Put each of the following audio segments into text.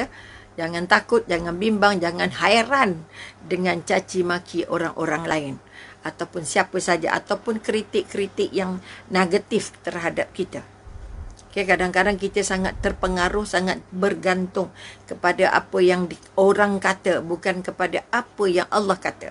ya. Jangan takut, jangan bimbang, jangan hairan dengan caci maki orang-orang lain ataupun siapa saja ataupun kritik-kritik yang negatif terhadap kita. Okay, kadang-kadang kita sangat terpengaruh, sangat bergantung kepada apa yang orang kata bukan kepada apa yang Allah kata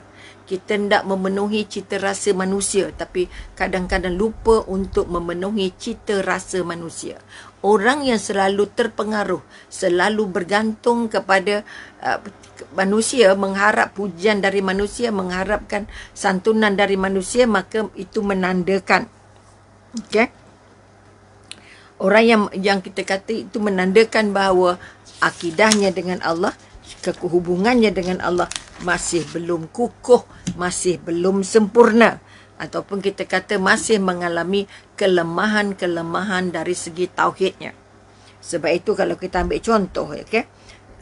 kita tidak memenuhi cita rasa manusia tapi kadang-kadang lupa untuk memenuhi cita rasa manusia orang yang selalu terpengaruh selalu bergantung kepada uh, manusia mengharap pujian dari manusia mengharapkan santunan dari manusia maka itu menandakan okey orang yang yang kita kata itu menandakan bahawa akidahnya dengan Allah jika hubungannya dengan Allah masih belum kukuh, masih belum sempurna ataupun kita kata masih mengalami kelemahan-kelemahan dari segi tauhidnya. Sebab itu kalau kita ambil contoh ya, okay?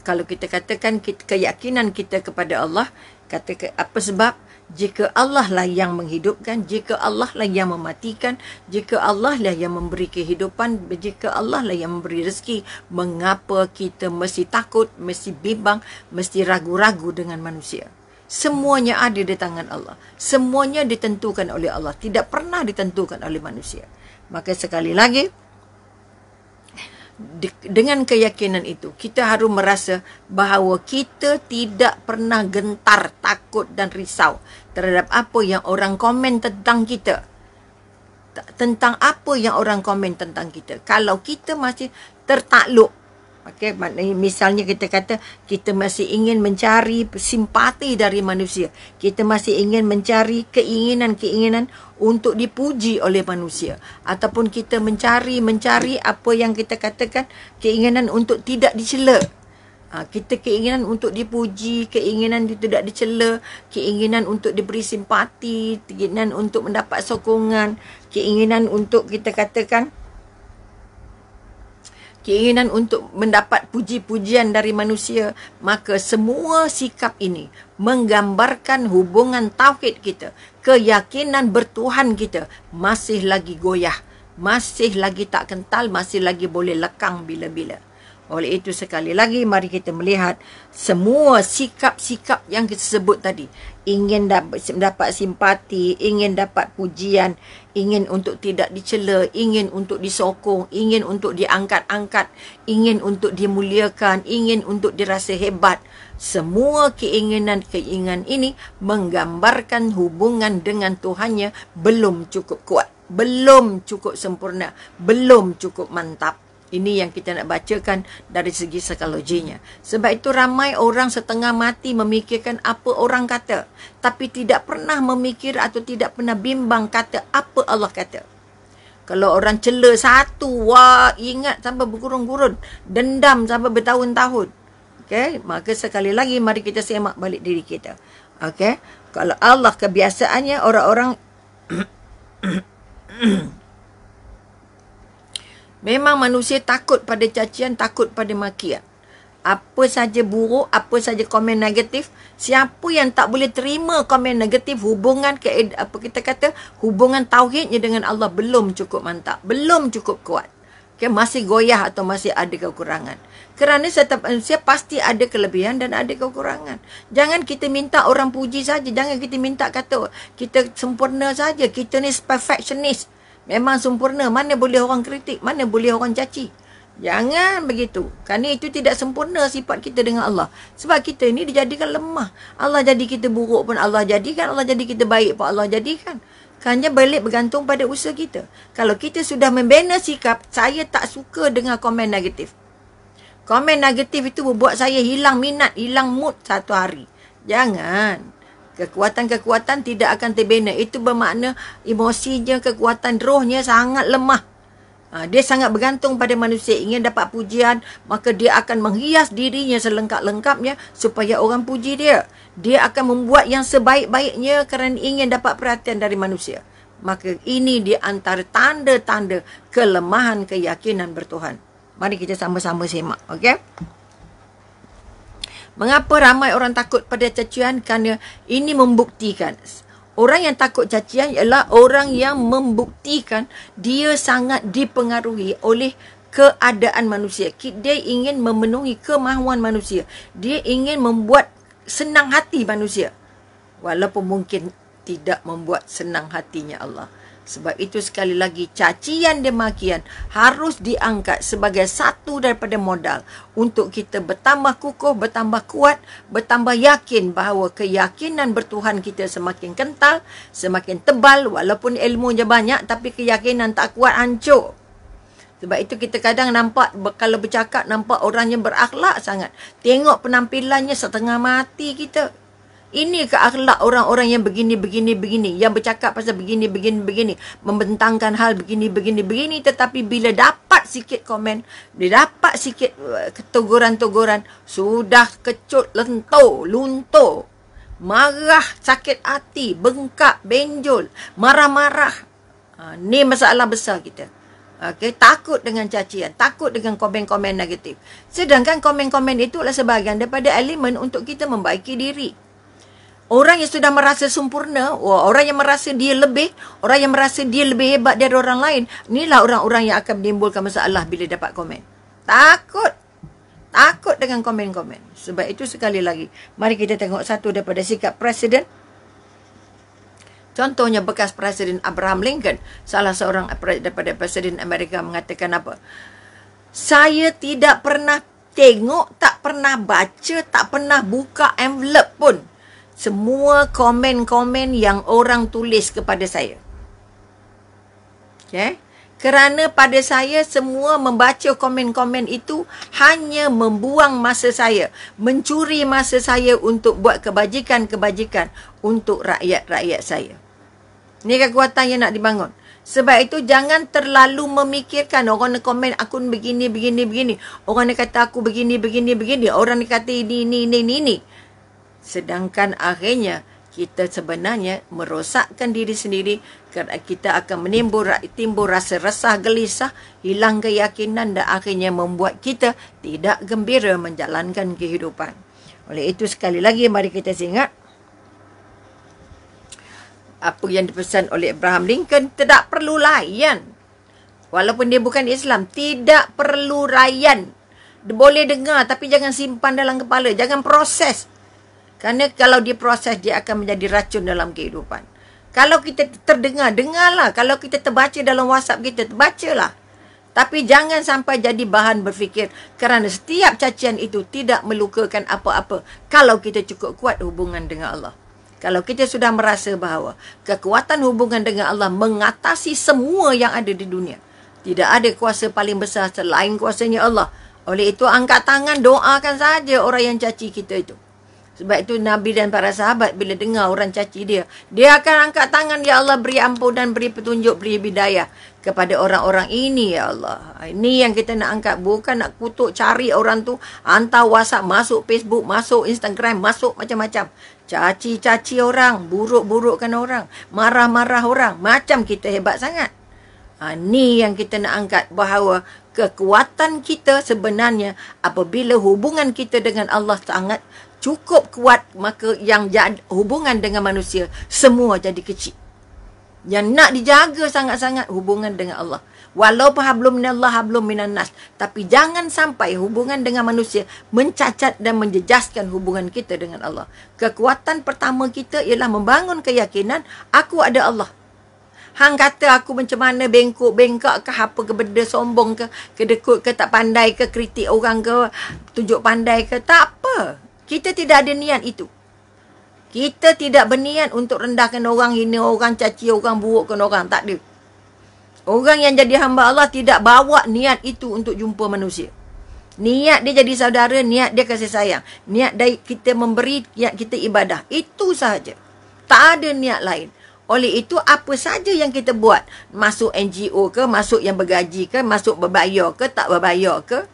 Kalau kita katakan keyakinan kita kepada Allah kata apa sebab jika Allah lah yang menghidupkan, jika Allah lah yang mematikan, jika Allah lah yang memberi kehidupan, jika Allah lah yang memberi rezeki, mengapa kita mesti takut, mesti bimbang, mesti ragu-ragu dengan manusia? Semuanya ada di tangan Allah. Semuanya ditentukan oleh Allah. Tidak pernah ditentukan oleh manusia. Maka sekali lagi, de- dengan keyakinan itu kita harus merasa bahawa kita tidak pernah gentar, takut dan risau terhadap apa yang orang komen tentang kita. Tentang apa yang orang komen tentang kita. Kalau kita masih tertakluk Okay, maknanya misalnya kita kata kita masih ingin mencari simpati dari manusia. Kita masih ingin mencari keinginan-keinginan untuk dipuji oleh manusia ataupun kita mencari mencari apa yang kita katakan keinginan untuk tidak dicela. Ha, kita keinginan untuk dipuji, keinginan untuk tidak dicela, keinginan untuk diberi simpati, keinginan untuk mendapat sokongan, keinginan untuk kita katakan keinginan untuk mendapat puji-pujian dari manusia, maka semua sikap ini menggambarkan hubungan tauhid kita, keyakinan bertuhan kita masih lagi goyah, masih lagi tak kental, masih lagi boleh lekang bila-bila. Oleh itu sekali lagi mari kita melihat semua sikap-sikap yang kita sebut tadi. Ingin dapat simpati, ingin dapat pujian, ingin untuk tidak dicela, ingin untuk disokong, ingin untuk diangkat-angkat, ingin untuk dimuliakan, ingin untuk dirasa hebat. Semua keinginan-keinginan ini menggambarkan hubungan dengan Tuhannya belum cukup kuat, belum cukup sempurna, belum cukup mantap. Ini yang kita nak bacakan dari segi psikologinya. Sebab itu ramai orang setengah mati memikirkan apa orang kata. Tapi tidak pernah memikir atau tidak pernah bimbang kata apa Allah kata. Kalau orang cela satu, wah ingat sampai berkurung gurun Dendam sampai bertahun-tahun. Okay? Maka sekali lagi mari kita semak balik diri kita. Okay? Kalau Allah kebiasaannya orang-orang... Memang manusia takut pada cacian, takut pada makian. Apa saja buruk, apa saja komen negatif, siapa yang tak boleh terima komen negatif hubungan ke apa kita kata hubungan tauhidnya dengan Allah belum cukup mantap, belum cukup kuat. Okay, masih goyah atau masih ada kekurangan. Kerana setiap manusia pasti ada kelebihan dan ada kekurangan. Jangan kita minta orang puji saja. Jangan kita minta kata kita sempurna saja. Kita ni perfectionist. Memang sempurna. Mana boleh orang kritik? Mana boleh orang caci? Jangan begitu. Kerana itu tidak sempurna sifat kita dengan Allah. Sebab kita ini dijadikan lemah. Allah jadi kita buruk pun Allah jadikan. Allah jadi kita baik pun Allah jadikan. Kerana balik bergantung pada usaha kita. Kalau kita sudah membina sikap, saya tak suka dengan komen negatif. Komen negatif itu membuat saya hilang minat, hilang mood satu hari. Jangan. Kekuatan-kekuatan tidak akan terbina. Itu bermakna emosinya, kekuatan rohnya sangat lemah. Ha, dia sangat bergantung pada manusia. Ingin dapat pujian, maka dia akan menghias dirinya selengkap-lengkapnya supaya orang puji dia. Dia akan membuat yang sebaik-baiknya kerana ingin dapat perhatian dari manusia. Maka ini di antara tanda-tanda kelemahan keyakinan bertuhan. Mari kita sama-sama semak. okay? Mengapa ramai orang takut pada cacian? Kerana ini membuktikan. Orang yang takut cacian ialah orang yang membuktikan dia sangat dipengaruhi oleh keadaan manusia. Dia ingin memenuhi kemahuan manusia. Dia ingin membuat senang hati manusia. Walaupun mungkin tidak membuat senang hatinya Allah. Sebab itu sekali lagi cacian demakian harus diangkat sebagai satu daripada modal untuk kita bertambah kukuh, bertambah kuat, bertambah yakin bahawa keyakinan bertuhan kita semakin kental, semakin tebal walaupun ilmunya banyak tapi keyakinan tak kuat hancur. Sebab itu kita kadang nampak kalau bercakap nampak orang yang berakhlak sangat. Tengok penampilannya setengah mati kita. Ini ke akhlak orang-orang yang begini, begini, begini. Yang bercakap pasal begini, begini, begini. Membentangkan hal begini, begini, begini. Tetapi bila dapat sikit komen, bila dapat sikit eh, keteguran-teguran, sudah kecut, lentur, luntur. Marah, sakit hati, bengkak, benjol, marah-marah. Ha, ni masalah besar kita. Okay, takut dengan cacian, takut dengan komen-komen negatif. Sedangkan komen-komen itu adalah sebahagian daripada elemen untuk kita membaiki diri. Orang yang sudah merasa sempurna, orang yang merasa dia lebih, orang yang merasa dia lebih hebat dari orang lain, inilah orang-orang yang akan menimbulkan masalah bila dapat komen. Takut. Takut dengan komen-komen. Sebab itu sekali lagi, mari kita tengok satu daripada sikap presiden. Contohnya bekas presiden Abraham Lincoln, salah seorang daripada presiden Amerika mengatakan apa? Saya tidak pernah tengok, tak pernah baca, tak pernah buka envelope pun semua komen-komen yang orang tulis kepada saya. Okay? Kerana pada saya semua membaca komen-komen itu hanya membuang masa saya, mencuri masa saya untuk buat kebajikan-kebajikan untuk rakyat-rakyat saya. Ini kekuatan yang nak dibangun. Sebab itu jangan terlalu memikirkan orang nak komen aku begini, begini, begini. Orang nak kata aku begini, begini, begini. Orang nak kata ini, ini, ini, ini, ini sedangkan akhirnya kita sebenarnya merosakkan diri sendiri kerana kita akan menimbul timbul rasa resah gelisah hilang keyakinan dan akhirnya membuat kita tidak gembira menjalankan kehidupan oleh itu sekali lagi mari kita ingat apa yang dipesan oleh Abraham Lincoln tidak perlu layan walaupun dia bukan Islam tidak perlu layan boleh dengar tapi jangan simpan dalam kepala jangan proses Karena kalau dia proses, dia akan menjadi racun dalam kehidupan. Kalau kita terdengar, dengarlah. Kalau kita terbaca dalam WhatsApp kita, terbacalah. Tapi jangan sampai jadi bahan berfikir kerana setiap cacian itu tidak melukakan apa-apa. Kalau kita cukup kuat hubungan dengan Allah. Kalau kita sudah merasa bahawa kekuatan hubungan dengan Allah mengatasi semua yang ada di dunia. Tidak ada kuasa paling besar selain kuasanya Allah. Oleh itu angkat tangan doakan saja orang yang caci kita itu. Sebab itu Nabi dan para sahabat bila dengar orang caci dia, dia akan angkat tangan, Ya Allah beri ampun dan beri petunjuk, beri bidayah kepada orang-orang ini, Ya Allah. Ha, ini yang kita nak angkat, bukan nak kutuk cari orang tu, hantar WhatsApp, masuk Facebook, masuk Instagram, masuk macam-macam. Caci-caci orang, buruk-burukkan orang, marah-marah orang, macam kita hebat sangat. Ha, ni yang kita nak angkat bahawa kekuatan kita sebenarnya apabila hubungan kita dengan Allah sangat cukup kuat maka yang hubungan dengan manusia semua jadi kecil yang nak dijaga sangat-sangat hubungan dengan Allah Walau walaupun hablum minallah hablum minannas tapi jangan sampai hubungan dengan manusia mencacat dan menjejaskan hubungan kita dengan Allah kekuatan pertama kita ialah membangun keyakinan aku ada Allah Hang kata aku macam mana bengkok bengkak ke apa ke benda sombong ke kedekut ke tak pandai ke kritik orang ke tunjuk pandai ke tak apa kita tidak ada niat itu. Kita tidak berniat untuk rendahkan orang, hina orang, caci orang, burukkan orang. Tak ada. Orang yang jadi hamba Allah tidak bawa niat itu untuk jumpa manusia. Niat dia jadi saudara, niat dia kasih sayang. Niat dari kita memberi, niat kita ibadah. Itu sahaja. Tak ada niat lain. Oleh itu, apa saja yang kita buat. Masuk NGO ke, masuk yang bergaji ke, masuk berbayar ke, tak berbayar ke.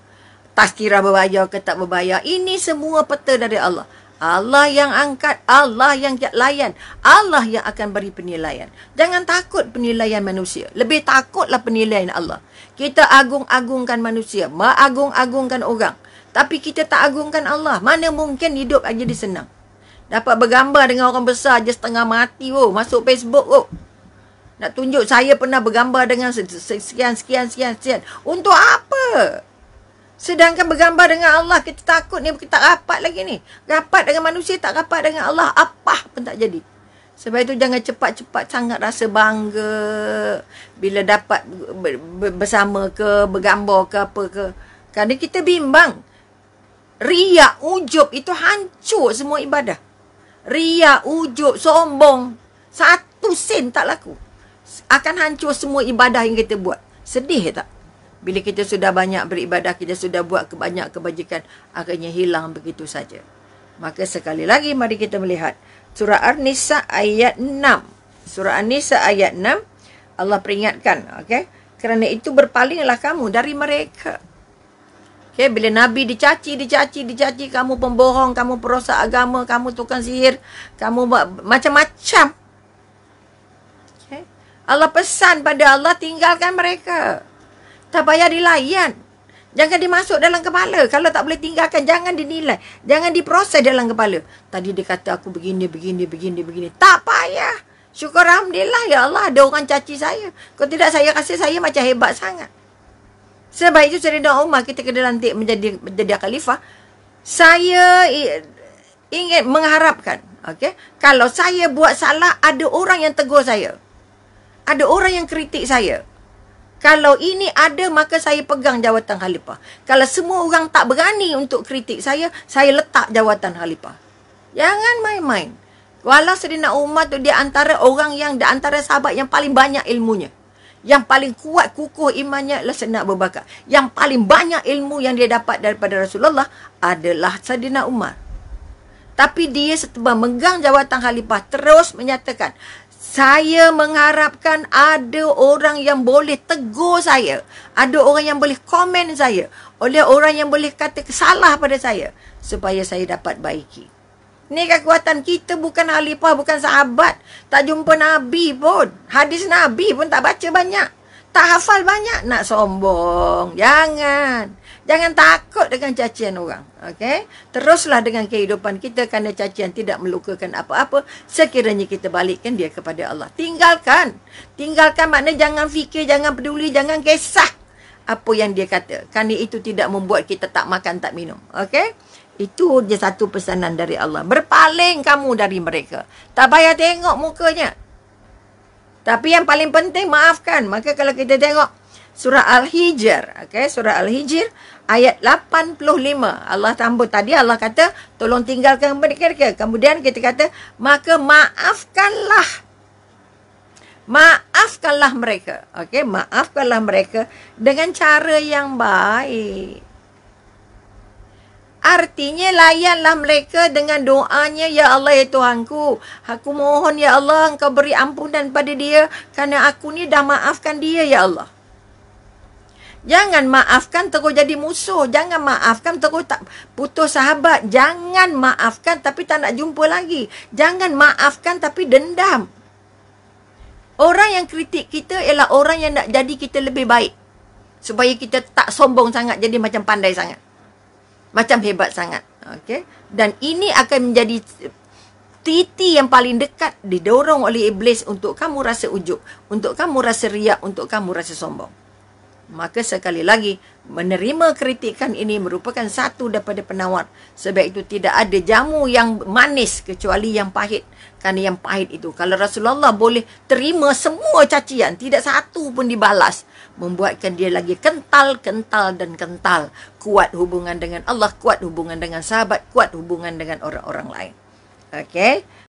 Tazkirah berbayar ke tak berbayar. Ini semua peta dari Allah. Allah yang angkat, Allah yang layan, Allah yang akan beri penilaian. Jangan takut penilaian manusia. Lebih takutlah penilaian Allah. Kita agung-agungkan manusia, mengagung-agungkan orang. Tapi kita tak agungkan Allah. Mana mungkin hidup aja disenang. Dapat bergambar dengan orang besar aja setengah mati. Oh. Masuk Facebook. Oh. Nak tunjuk saya pernah bergambar dengan sekian, sekian, sekian, sekian. Untuk apa? Sedangkan bergambar dengan Allah kita takut ni kita rapat lagi ni. Rapat dengan manusia tak rapat dengan Allah apa pun tak jadi. Sebab itu jangan cepat-cepat sangat rasa bangga bila dapat bersama ke bergambar ke apa ke. Kerana kita bimbang. ria ujub itu hancur semua ibadah. Ria ujub sombong satu sen tak laku. Akan hancur semua ibadah yang kita buat. Sedih tak? Bila kita sudah banyak beribadah, kita sudah buat banyak kebajikan, akhirnya hilang begitu saja. Maka sekali lagi mari kita melihat surah An-Nisa ayat 6. Surah An-Nisa ayat 6 Allah peringatkan, okey. Kerana itu berpalinglah kamu dari mereka. Okay, bila Nabi dicaci, dicaci, dicaci, kamu pembohong, kamu perosak agama, kamu tukang sihir, kamu macam-macam. Okay. Allah pesan pada Allah, tinggalkan mereka. Tak payah dilayan. Jangan dimasuk dalam kepala. Kalau tak boleh tinggalkan, jangan dinilai. Jangan diproses dalam kepala. Tadi dia kata aku begini, begini, begini, begini. Tak payah. Syukur Alhamdulillah, ya Allah, ada orang caci saya. Kalau tidak, saya rasa saya macam hebat sangat. Sebab itu, cerita Umar, kita kena nanti menjadi, menjadi khalifah. Saya ingin mengharapkan, okay? kalau saya buat salah, ada orang yang tegur saya. Ada orang yang kritik saya. Kalau ini ada maka saya pegang jawatan khalifah. Kalau semua orang tak berani untuk kritik saya, saya letak jawatan khalifah. Jangan main-main. Walau Serina Umar tu dia antara orang yang di antara sahabat yang paling banyak ilmunya. Yang paling kuat kukuh imannya adalah Serina Abu Bakar. Yang paling banyak ilmu yang dia dapat daripada Rasulullah adalah Serina Umar. Tapi dia setelah menggang jawatan khalifah terus menyatakan saya mengharapkan ada orang yang boleh tegur saya. Ada orang yang boleh komen saya. Oleh orang yang boleh kata kesalah pada saya. Supaya saya dapat baiki. Ini kekuatan kita bukan halifah, bukan sahabat. Tak jumpa Nabi pun. Hadis Nabi pun tak baca banyak. Tak hafal banyak. Nak sombong. Jangan. Jangan. Jangan takut dengan cacian orang. Okay? Teruslah dengan kehidupan kita kerana cacian tidak melukakan apa-apa. Sekiranya kita balikkan dia kepada Allah. Tinggalkan. Tinggalkan makna jangan fikir, jangan peduli, jangan kisah apa yang dia kata. Kerana itu tidak membuat kita tak makan, tak minum. Okay? Itu dia satu pesanan dari Allah. Berpaling kamu dari mereka. Tak payah tengok mukanya. Tapi yang paling penting maafkan. Maka kalau kita tengok surah Al-Hijr. Okay, surah Al-Hijr ayat 85. Allah tambah tadi Allah kata tolong tinggalkan mereka. Kemudian kita kata maka maafkanlah. Maafkanlah mereka. Okay, maafkanlah mereka dengan cara yang baik. Artinya layanlah mereka dengan doanya Ya Allah ya Tuhanku Aku mohon ya Allah engkau beri ampunan pada dia Kerana aku ni dah maafkan dia ya Allah Jangan maafkan terus jadi musuh. Jangan maafkan terus tak putus sahabat. Jangan maafkan tapi tak nak jumpa lagi. Jangan maafkan tapi dendam. Orang yang kritik kita ialah orang yang nak jadi kita lebih baik. Supaya kita tak sombong sangat jadi macam pandai sangat. Macam hebat sangat. Okay? Dan ini akan menjadi titi yang paling dekat didorong oleh iblis untuk kamu rasa ujuk. Untuk kamu rasa riak. Untuk kamu rasa sombong maka sekali lagi menerima kritikan ini merupakan satu daripada penawar sebab itu tidak ada jamu yang manis kecuali yang pahit kerana yang pahit itu kalau Rasulullah boleh terima semua cacian tidak satu pun dibalas membuatkan dia lagi kental kental dan kental kuat hubungan dengan Allah kuat hubungan dengan sahabat kuat hubungan dengan orang-orang lain okey